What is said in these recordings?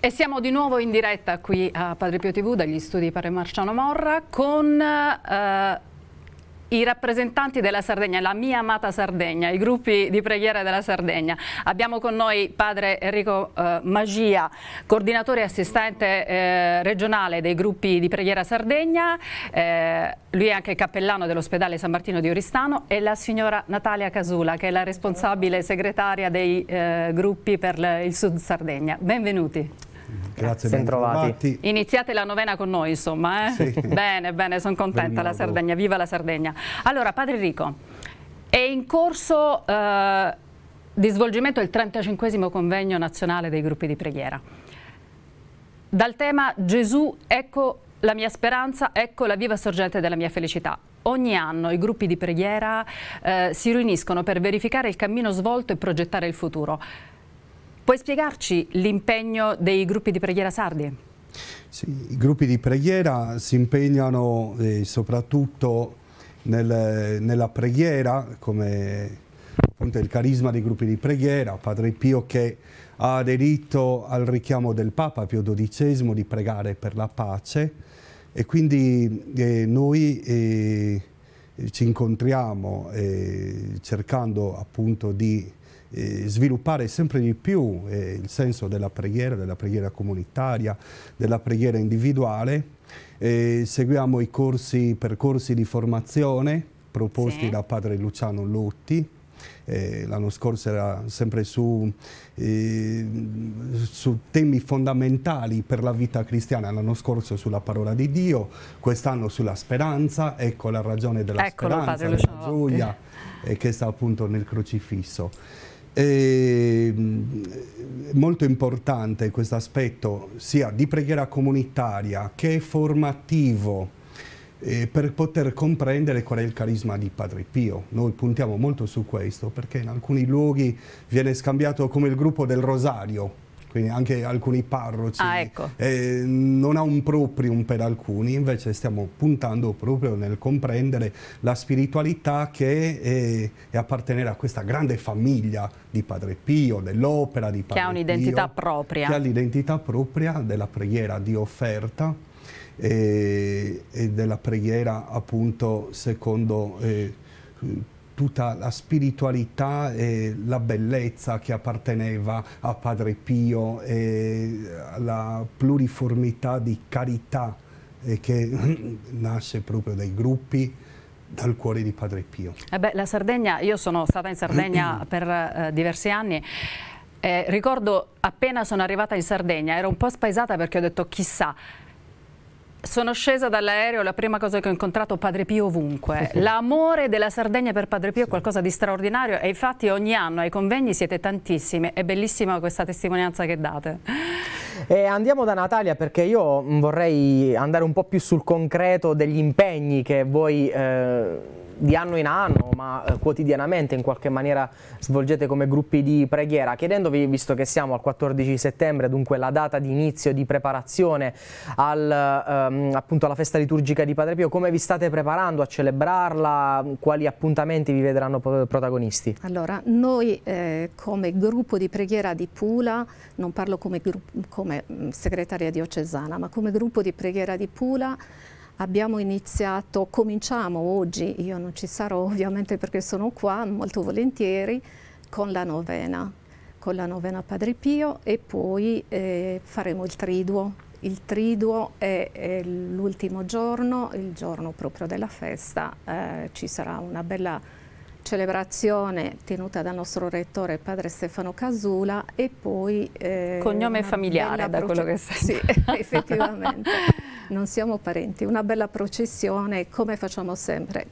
E siamo di nuovo in diretta qui a Padre Pio TV dagli studi di Pare Marciano Morra con eh, i rappresentanti della Sardegna, la mia amata Sardegna, i gruppi di preghiera della Sardegna. Abbiamo con noi padre Enrico eh, Magia, coordinatore e assistente eh, regionale dei gruppi di preghiera Sardegna, eh, lui è anche cappellano dell'ospedale San Martino di Oristano e la signora Natalia Casula che è la responsabile segretaria dei eh, gruppi per il Sud Sardegna. Benvenuti. Grazie, ben trovati. Iniziate la novena con noi, insomma. Eh? Sì. bene, bene, sono contenta. la Sardegna, viva la Sardegna. Allora, Padre Enrico, è in corso eh, di svolgimento il 35 convegno nazionale dei gruppi di preghiera. Dal tema Gesù, ecco la mia speranza, ecco la viva sorgente della mia felicità. Ogni anno i gruppi di preghiera eh, si riuniscono per verificare il cammino svolto e progettare il futuro. Puoi spiegarci l'impegno dei gruppi di preghiera sardi? Sì, i gruppi di preghiera si impegnano eh, soprattutto nel, nella preghiera, come appunto il carisma dei gruppi di preghiera, Padre Pio che ha aderito al richiamo del Papa Pio XII di pregare per la pace e quindi eh, noi eh, ci incontriamo eh, cercando appunto di sviluppare sempre di più eh, il senso della preghiera, della preghiera comunitaria, della preghiera individuale. Eh, seguiamo i corsi, percorsi di formazione proposti sì. da padre Luciano Lotti, eh, l'anno scorso era sempre su, eh, su, temi fondamentali per la vita cristiana, l'anno scorso sulla parola di Dio, quest'anno sulla speranza, ecco la ragione della Eccolo, speranza, della gioia eh, che sta appunto nel crocifisso è ehm, molto importante questo aspetto sia di preghiera comunitaria che formativo eh, per poter comprendere qual è il carisma di Padre Pio. Noi puntiamo molto su questo perché in alcuni luoghi viene scambiato come il gruppo del Rosario, quindi anche alcuni parroci. Ah, ecco. eh, non ha un proprium per alcuni, invece stiamo puntando proprio nel comprendere la spiritualità che è, eh, è appartenere a questa grande famiglia di Padre Pio, dell'opera di Padre Pio. Che ha un'identità propria. Che ha l'identità propria della preghiera di offerta e, eh, e della preghiera appunto secondo... Eh, tutta la spiritualità e la bellezza che apparteneva a Padre Pio e la pluriformità di carità eh, che nasce proprio dai gruppi dal cuore di Padre Pio. Eh beh, la Sardegna, io sono stata in Sardegna per eh, diversi anni, eh, ricordo appena sono arrivata in Sardegna, ero un po' spaesata perché ho detto chissà, sono scesa dall'aereo, la prima cosa che ho incontrato Padre Pio ovunque. L'amore della Sardegna per Padre Pio è qualcosa di straordinario e infatti ogni anno ai convegni siete tantissimi. È bellissima questa testimonianza che date. Eh, andiamo da Natalia perché io mm, vorrei andare un po' più sul concreto degli impegni che voi... Eh di anno in anno, ma eh, quotidianamente in qualche maniera svolgete come gruppi di preghiera, chiedendovi, visto che siamo al 14 settembre, dunque la data di inizio di preparazione al, ehm, appunto alla festa liturgica di Padre Pio, come vi state preparando a celebrarla, quali appuntamenti vi vedranno protagonisti? Allora, noi eh, come gruppo di preghiera di Pula, non parlo come, come mm, segretaria diocesana, ma come gruppo di preghiera di Pula, abbiamo iniziato, cominciamo oggi, io non ci sarò ovviamente perché sono qua molto volentieri, con la novena, con la novena Padre Pio e poi eh, faremo il triduo. Il triduo è, è l'ultimo giorno, il giorno proprio della festa, eh, ci sarà una bella celebrazione tenuta dal nostro rettore padre Stefano Casula e poi... Eh, Cognome familiare da quello che sento. Sì, effettivamente. Non siamo parenti. Una bella processione come facciamo sempre.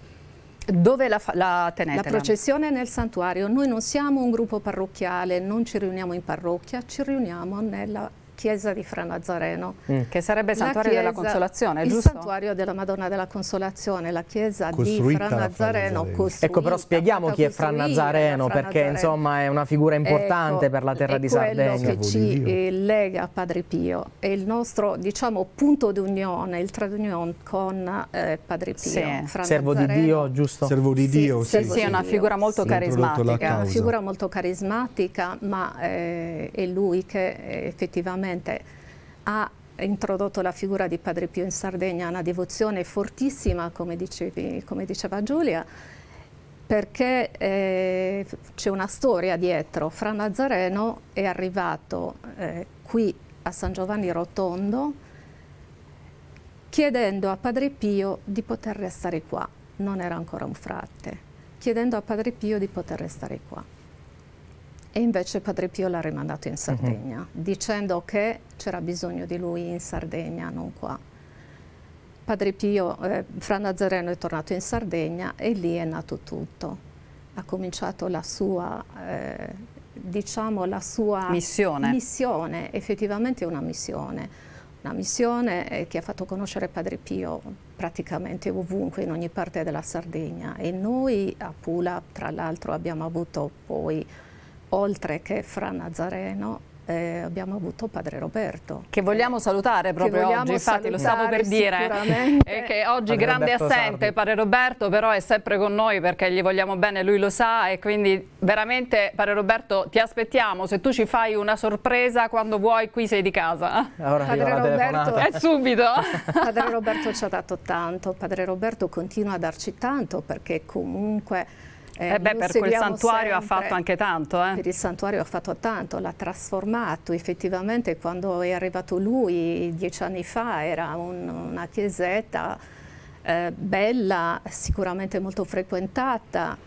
Dove la, la tenete? La processione nel santuario. Noi non siamo un gruppo parrocchiale, non ci riuniamo in parrocchia, ci riuniamo nella chiesa di Fra Nazareno. Mm. Che sarebbe il santuario chiesa, della consolazione, il giusto? Il santuario della Madonna della Consolazione, la chiesa costruita di Fra Nazareno. Ecco però spieghiamo chi è Fra Nazareno perché Nazareno. insomma è una figura importante ecco, per la terra di Sardegna. È quello che ci eh, lega a Padre Pio, è il nostro diciamo punto d'unione, il tradunion con eh, Padre Pio. Sì. Fra servo Nazareno. di Dio, giusto? Servo di sì, Dio, sì. Sì, sì, è una figura molto sì. carismatica. Una figura molto carismatica ma eh, è lui che eh, effettivamente sicuramente ha introdotto la figura di Padre Pio in Sardegna, una devozione fortissima, come, dicevi, come diceva Giulia, perché eh, c'è una storia dietro. Fra Nazareno è arrivato eh, qui a San Giovanni Rotondo chiedendo a Padre Pio di poter restare qua, non era ancora un frate, chiedendo a Padre Pio di poter restare qua. E invece Padre Pio l'ha rimandato in mhm. Sardegna, uh-huh. dicendo che c'era bisogno di lui in Sardegna, non qua. Padre Pio, eh, Fra Nazareno è tornato in Sardegna e lì è nato tutto. Ha cominciato la sua, eh, diciamo, la sua missione. missione, effettivamente una missione. Una missione eh, che ha fatto conoscere Padre Pio praticamente ovunque, in ogni parte della Sardegna. E noi a Pula, tra l'altro, abbiamo avuto poi oltre che Fra Nazareno, eh, abbiamo avuto padre Roberto. Che vogliamo salutare proprio vogliamo oggi, infatti lo stavo per dire. Eh, che oggi padre grande Roberto assente, Sardi. padre Roberto però è sempre con noi perché gli vogliamo bene, lui lo sa e quindi veramente padre Roberto ti aspettiamo, se tu ci fai una sorpresa quando vuoi qui sei di casa. Ora padre Roberto è subito. padre Roberto ci ha dato tanto, padre Roberto continua a darci tanto perché comunque eh, eh beh, per quel santuario sempre. ha fatto anche tanto. Eh? Per il santuario ha fatto tanto, l'ha trasformato. Effettivamente quando è arrivato lui dieci anni fa era un, una chiesetta eh, bella, sicuramente molto frequentata,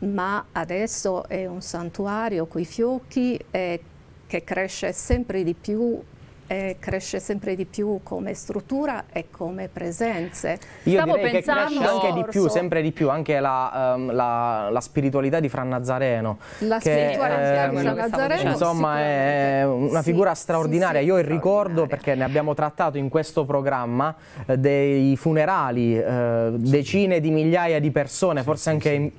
ma adesso è un santuario coi fiocchi eh, che cresce sempre di più eh, cresce sempre di più come struttura e come presenze. Io Stavo direi pensando... che cresce anche di più, sempre di più, anche la, um, la, la spiritualità di Fran Nazareno. La che, spiritualità ehm, di Fran Nazareno. Insomma è una figura sì, straordinaria. Sì, sì, Io ricordo, perché ne abbiamo trattato in questo programma, eh, dei funerali, eh, decine di migliaia di persone, forse anche... In,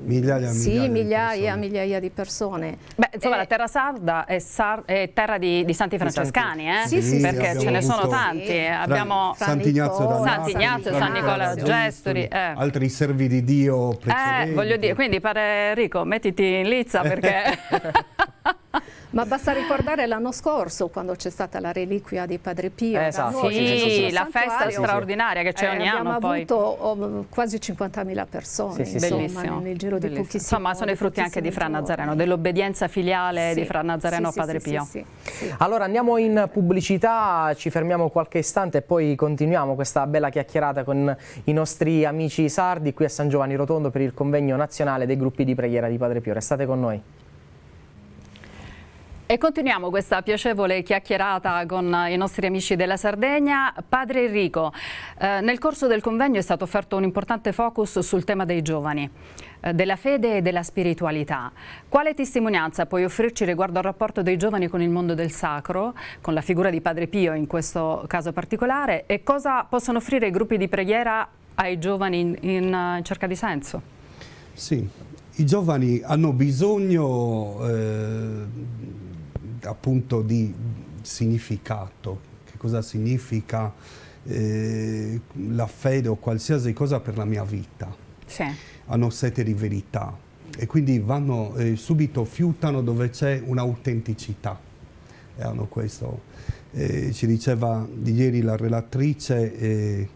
Migliaia, migliaia, sì, migliaia, di migliaia di persone. Beh, insomma, eh, la terra sarda è, sar è terra di, di, Santi Francescani, eh? sì, sì, perché ce ne sono tanti. Sì. Abbiamo Sant'Ignazio da Sant'Ignazio, San Nicola Gestori, eh. altri servi di Dio. Eh, voglio dire, quindi pare Enrico, mettiti in lizza perché Ma basta ricordare l'anno scorso quando c'è stata la reliquia di Padre Pio. Esatto. Sì, la festa straordinaria che c'è eh, ogni anno. Abbiamo avuto oh, quasi 50.000 persone sì, insomma, bellissimo, nel giro bellissimo. di pochissimi Insomma, sono i frutti anche di Fra Nazareno, dell'obbedienza filiale di Fra Nazareno a Padre Pio. Allora andiamo in pubblicità, ci fermiamo qualche istante e poi continuiamo questa bella chiacchierata con i nostri amici sardi qui a San Giovanni Rotondo per il convegno nazionale dei gruppi di preghiera di Padre Pio. Restate con noi. E continuiamo questa piacevole chiacchierata con i nostri amici della Sardegna. Padre Enrico, eh, nel corso del convegno è stato offerto un importante focus sul tema dei giovani, eh, della fede e della spiritualità. Quale testimonianza puoi offrirci riguardo al rapporto dei giovani con il mondo del sacro, con la figura di Padre Pio in questo caso particolare, e cosa possono offrire i gruppi di preghiera ai giovani in, in, in eh, cerca di senso? Sì, i giovani hanno bisogno... Eh appunto di significato, che cosa significa eh, la fede o qualsiasi cosa per la mia vita. Sì. Hanno sete di verità e quindi vanno eh, subito, fiutano dove c'è un'autenticità. E hanno questo. Eh, ci diceva di ieri la relatrice eh,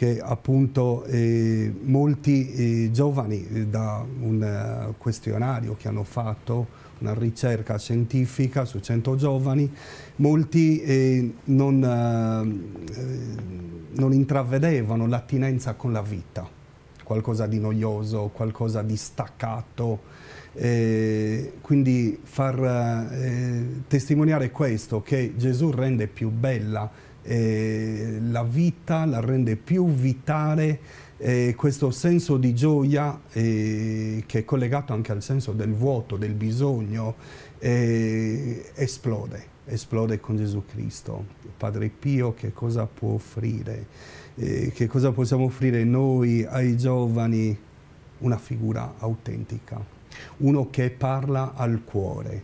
che appunto eh, molti eh, giovani eh, da un eh, questionario che hanno fatto, una ricerca scientifica su 100 giovani, molti eh, non, non, intravedevano l'attinenza con la vita, qualcosa di noioso, qualcosa di staccato. quindi far testimoniare questo, che Gesù rende più bella eh, la vita, la rende più vitale, eh, questo senso di gioia eh, che è collegato anche al senso del vuoto, del bisogno, esplode, esplode con Gesù Cristo. Padre Pio che cosa può offrire? che cosa possiamo offrire noi ai giovani? Una figura autentica, uno che parla al cuore,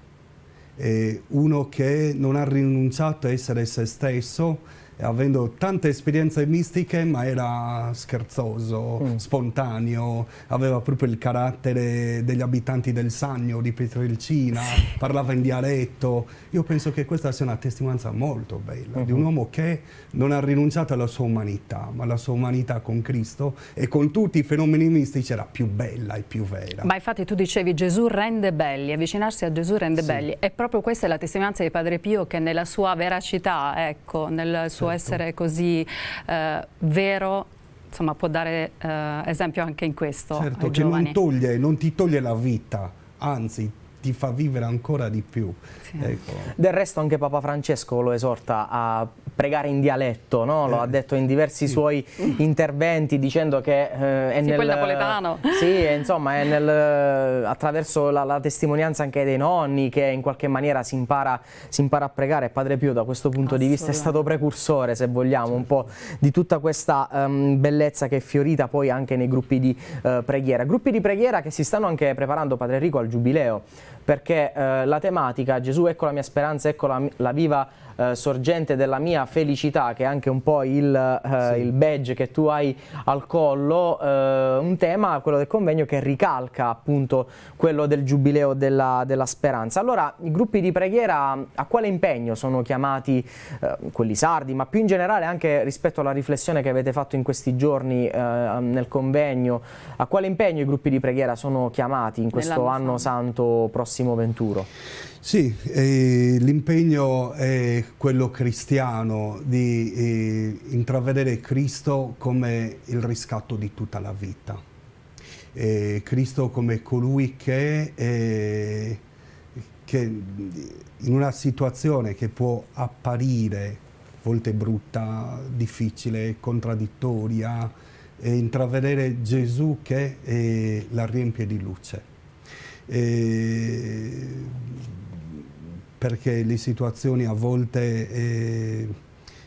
eh, uno che non ha rinunciato a essere se stesso, avendo tante esperienze mistiche, ma era scherzoso, mm. spontaneo, aveva proprio il carattere degli abitanti del Sannio, di Pietrelcina, parlava in dialetto. Io penso che questa sia una testimonianza molto bella mm -hmm. di un mm-hmm. uomo che non ha rinunciato alla sua umanità, ma alla sua umanità con Cristo e con tutti i fenomeni mistici era più bella e più vera. Ma infatti tu dicevi Gesù rende belli, avvicinarsi a Gesù rende sì. belli. E proprio questa è la testimonianza di Padre Pio che nella sua veracità, ecco, nel suo certo. essere così eh, vero insomma può dare eh, esempio anche in questo certo che non, toglie, non ti toglie la vita anzi ti fa vivere ancora di più sì. ecco. del resto anche Papa Francesco lo esorta a pregare in dialetto, no? lo eh, ha detto in diversi suoi interventi dicendo che eh, è sì, nel... quel napoletano. Sì, è, insomma è nel, attraverso la, la, testimonianza anche dei nonni che in qualche maniera si impara, si impara a pregare. Padre Pio da questo punto di vista è stato precursore, se vogliamo, un certo. po' di tutta questa um, bellezza che è fiorita poi anche nei gruppi di uh, preghiera. Gruppi di preghiera che si stanno anche preparando, Padre Enrico, al Giubileo perché eh, la tematica Gesù ecco la mia speranza, ecco la, la viva eh, sorgente della mia felicità, che è anche un po' il, eh, sì. il badge che tu hai al collo, eh, un tema, quello del convegno, che ricalca appunto quello del giubileo della, della speranza. Allora, i gruppi di preghiera a quale impegno sono chiamati eh, quelli sardi, ma più in generale anche rispetto alla riflessione che avete fatto in questi giorni eh, nel convegno, a quale impegno i gruppi di preghiera sono chiamati in questo anno santo prossimo? Massimo Venturo. Sì, eh, l'impegno è quello cristiano di eh, intravedere Cristo come il riscatto di tutta la vita. Eh, Cristo come colui che, che in una situazione che può apparire a volte brutta, difficile, contraddittoria, e intravedere Gesù che eh, la riempie di luce eh, perché le situazioni a volte eh,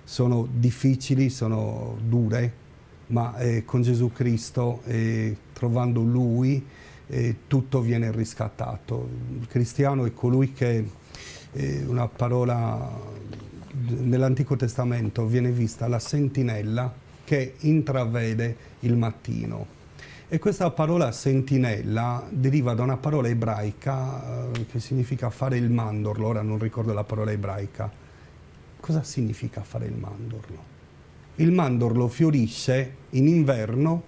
sono difficili, sono dure, ma eh, con Gesù Cristo, eh, trovando Lui, eh, tutto viene riscattato. Il cristiano è colui che, eh, una parola nell'Antico Testamento, viene vista la sentinella che intravede il mattino e questa parola sentinella deriva da una parola ebraica eh, che significa fare il mandorlo, ora non ricordo la parola ebraica. Cosa significa fare il mandorlo? Il mandorlo fiorisce in inverno,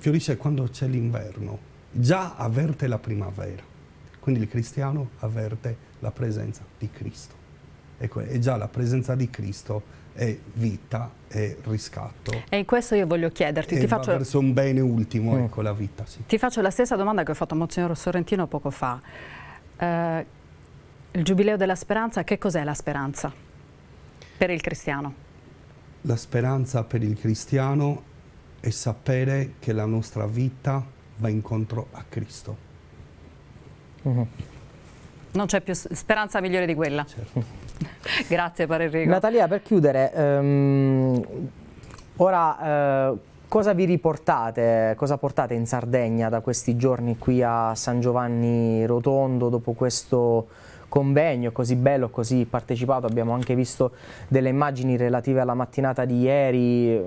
fiorisce quando c'è l'inverno, già avverte la primavera. Quindi il cristiano avverte la presenza di Cristo. Ecco, e già la presenza di Cristo è vita, è riscatto. E in questo io voglio chiederti, e ti faccio... verso un bene ultimo, mm. ecco, la vita. Sì. Ti faccio la stessa domanda che ho fatto a Monsignor Sorrentino poco fa. Eh, il Giubileo della Speranza, che cos'è la speranza per il cristiano? La speranza per il cristiano è sapere che la nostra vita va incontro a Cristo. Mm Non c'è più speranza migliore di quella. Certo. Grazie per Enrico. Natalia, per chiudere, ehm, ora... Eh, Cosa vi riportate, cosa portate in Sardegna da questi giorni qui a San Giovanni Rotondo dopo questo convegno così bello, così partecipato? Abbiamo anche visto delle immagini relative alla mattinata di ieri.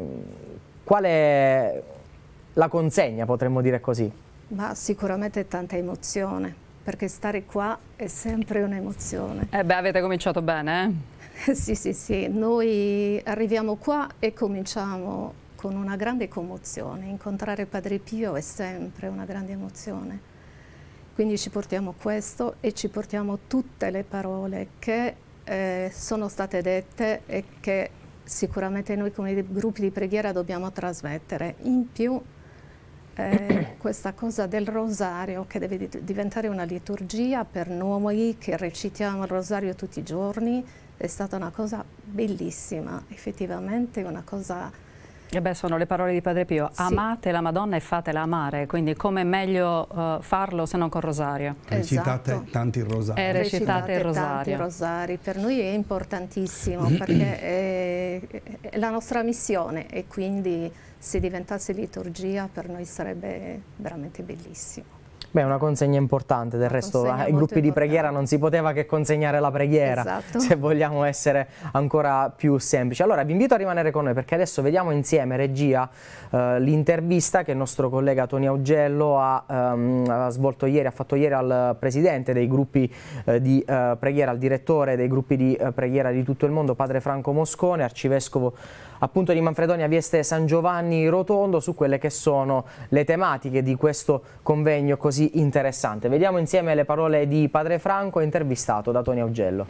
Qual è la consegna, potremmo dire così? Ma sicuramente tanta emozione perché stare qua è sempre un'emozione. Eh beh, avete cominciato bene, eh? sì, sì, sì. Noi arriviamo qua e cominciamo con una grande commozione. Incontrare Padre Pio è sempre una grande emozione. Quindi ci portiamo questo e ci portiamo tutte le parole che eh, sono state dette e che sicuramente noi come gruppi di preghiera dobbiamo trasmettere. In più eh, questa cosa del rosario che deve diventare una liturgia per noi che recitiamo il rosario tutti i giorni è stata una cosa bellissima, effettivamente una cosa... E eh beh, sono le parole di Padre Pio, sì. amate la Madonna e fatela amare, quindi come meglio uh, farlo se non col rosario? Recitate esatto. tanti rosari. E eh, recitate, recitate il rosario. rosari, per noi è importantissimo perché è, è la nostra missione e quindi se diventasse liturgia per noi sarebbe veramente bellissimo. Beh, è una consegna importante, del una resto ai eh, gruppi importante. di preghiera non si poteva che consegnare la preghiera, esatto. se vogliamo essere ancora più semplici. Allora vi invito a rimanere con noi perché adesso vediamo insieme, regia, eh, l'intervista che il nostro collega Tony Augello ha, ehm, ha, svolto ieri, ha fatto ieri al presidente dei gruppi eh, di eh, preghiera, al direttore dei gruppi di eh, preghiera di tutto il mondo, padre Franco Moscone, arcivescovo appunto di Manfredonia Vieste San Giovanni Rotondo su quelle che sono le tematiche di questo convegno così interessante. Vediamo insieme le parole di Padre Franco intervistato da Toni Augello.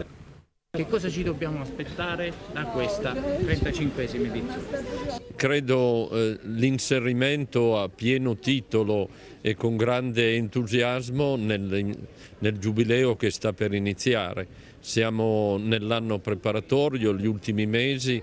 Che cosa ci dobbiamo aspettare da questa 35esima edizione? Credo eh, l'inserimento a pieno titolo e con grande entusiasmo nel, nel giubileo che sta per iniziare siamo nell'anno preparatorio, gli ultimi mesi,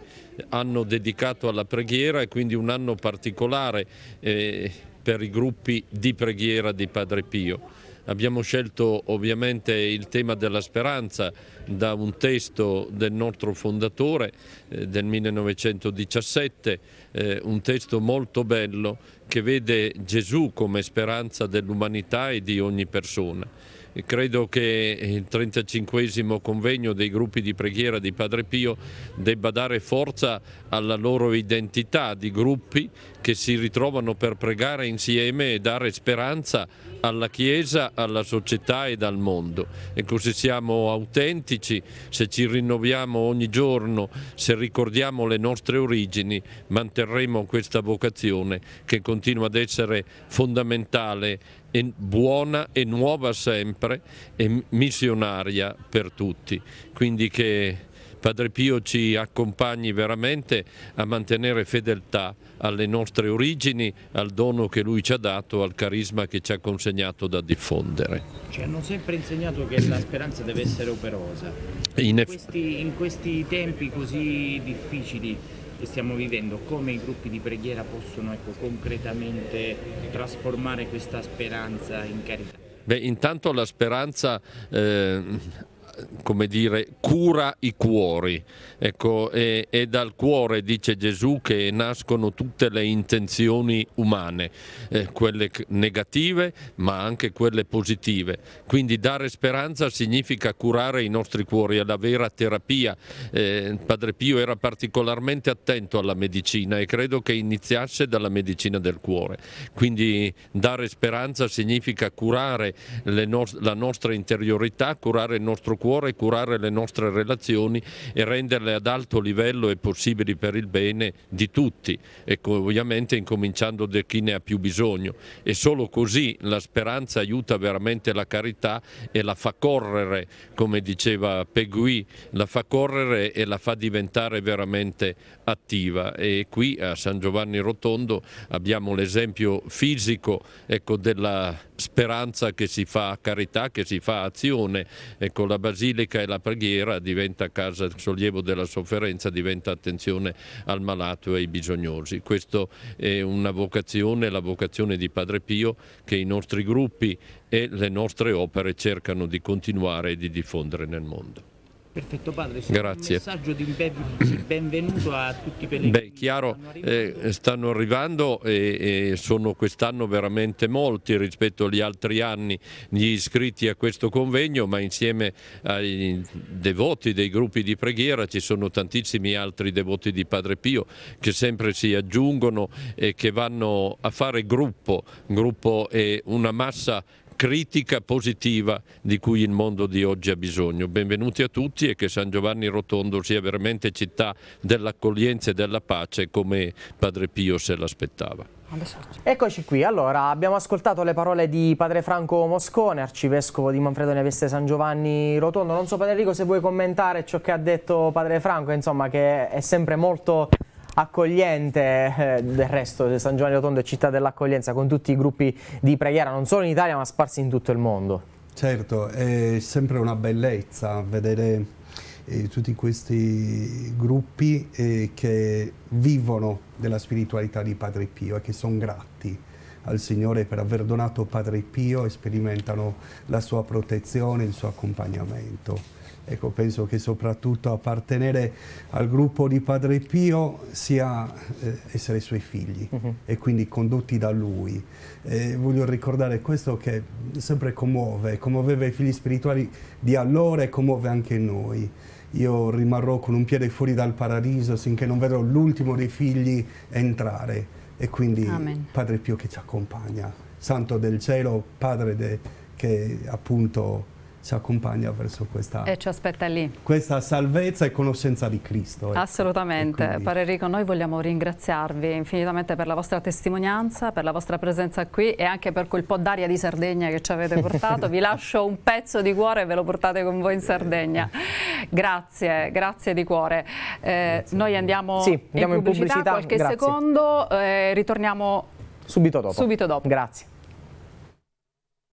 anno dedicato alla preghiera e quindi un anno particolare eh, per i gruppi di preghiera di Padre Pio. Abbiamo scelto ovviamente il tema della speranza da un testo del nostro fondatore eh, del 1917, eh, un testo molto bello che vede Gesù come speranza dell'umanità e di ogni persona credo che il 35 convegno dei gruppi di preghiera di Padre Pio debba dare forza alla loro identità di gruppi che si ritrovano per pregare insieme e dare speranza alla Chiesa, alla società ed al mondo. Ecco, se siamo autentici, se ci rinnoviamo ogni giorno, se ricordiamo le nostre origini, manterremo questa vocazione che continua ad essere fondamentale e buona e nuova sempre e missionaria per tutti. Quindi che Padre Pio ci accompagni veramente a mantenere fedeltà alle nostre origini, al dono che lui ci ha dato, al carisma che ci ha consegnato da diffondere. Ci cioè, hanno sempre insegnato che la speranza deve essere operosa. In, in, questi, in questi tempi così difficili che stiamo vivendo, come i gruppi di preghiera possono ecco, concretamente trasformare questa speranza in carità? Beh, intanto la speranza eh come dire, cura i cuori. Ecco, è, e, dal cuore, dice Gesù, che nascono tutte le intenzioni umane, eh, quelle negative ma anche quelle positive. Quindi dare speranza significa curare i nostri cuori, è la vera terapia. Eh, Padre Pio era particolarmente attento alla medicina e credo che iniziasse dalla medicina del cuore. Quindi dare speranza significa curare no la nostra interiorità, curare il nostro cuore cuore curare le nostre relazioni e renderle ad alto livello e possibili per il bene di tutti e ecco, ovviamente incominciando da chi ne ha più bisogno e solo così la speranza aiuta veramente la carità e la fa correre, come diceva Pegui, la fa correre e la fa diventare veramente attiva e qui a San Giovanni Rotondo abbiamo l'esempio fisico ecco, della speranza che si fa carità, che si fa azione. Ecco, la basilica e la preghiera diventa casa sollievo della sofferenza, diventa attenzione al malato e ai bisognosi. Questa è una vocazione, la vocazione di Padre Pio che i nostri gruppi e le nostre opere cercano di continuare e di diffondere nel mondo. Perfetto padre, Grazie. un messaggio di benvenuto a tutti i pellegrini. Beh, chiaro, eh, stanno arrivando e, e sono quest'anno veramente molti rispetto agli altri anni gli iscritti a questo convegno, ma insieme ai devoti dei gruppi di preghiera ci sono tantissimi altri devoti di Padre Pio che sempre si aggiungono e che vanno a fare gruppo, gruppo è una massa critica positiva di cui il mondo di oggi ha bisogno. Benvenuti a tutti e che San Giovanni Rotondo sia veramente città dell'accoglienza e della pace come Padre Pio se l'aspettava. Eccoci qui, allora abbiamo ascoltato le parole di padre Franco Moscone, arcivescovo di Manfredonia Veste San Giovanni Rotondo. Non so padre Enrico se vuoi commentare ciò che ha detto padre Franco, insomma che è sempre molto accogliente eh, del resto San Giovanni Rotondo è città dell'accoglienza con tutti i gruppi di preghiera non solo in Italia ma sparsi in tutto il mondo. Certo, è sempre una bellezza vedere eh, tutti questi gruppi eh, che vivono della spiritualità di Padre Pio e che sono grati al Signore per aver donato Padre Pio e sperimentano la sua protezione, il suo accompagnamento. Ecco, penso che soprattutto appartenere al gruppo di Padre Pio sia eh, essere suoi figli uh mhm. -huh. e quindi condotti da lui. Eh, voglio ricordare questo che sempre commuove, commuoveva i figli spirituali di allora e commuove anche noi. Io rimarrò con un piede fuori dal paradiso finché non vedrò l'ultimo dei figli entrare e quindi Amen. Padre Pio che ci accompagna, Santo del Cielo, Padre de, che appunto ci accompagna verso questa, e ci aspetta lì. questa salvezza e conoscenza di Cristo. Ecco. Assolutamente. Quindi... Padre Enrico, noi vogliamo ringraziarvi infinitamente per la vostra testimonianza, per la vostra presenza qui e anche per quel po' d'aria di Sardegna che ci avete portato. Vi lascio un pezzo di cuore e ve lo portate con voi in Sardegna. Grazie, grazie di cuore. Eh, grazie. Noi andiamo, sì, andiamo in, pubblicità, in pubblicità qualche grazie. secondo, eh, ritorniamo subito dopo. subito dopo. Grazie.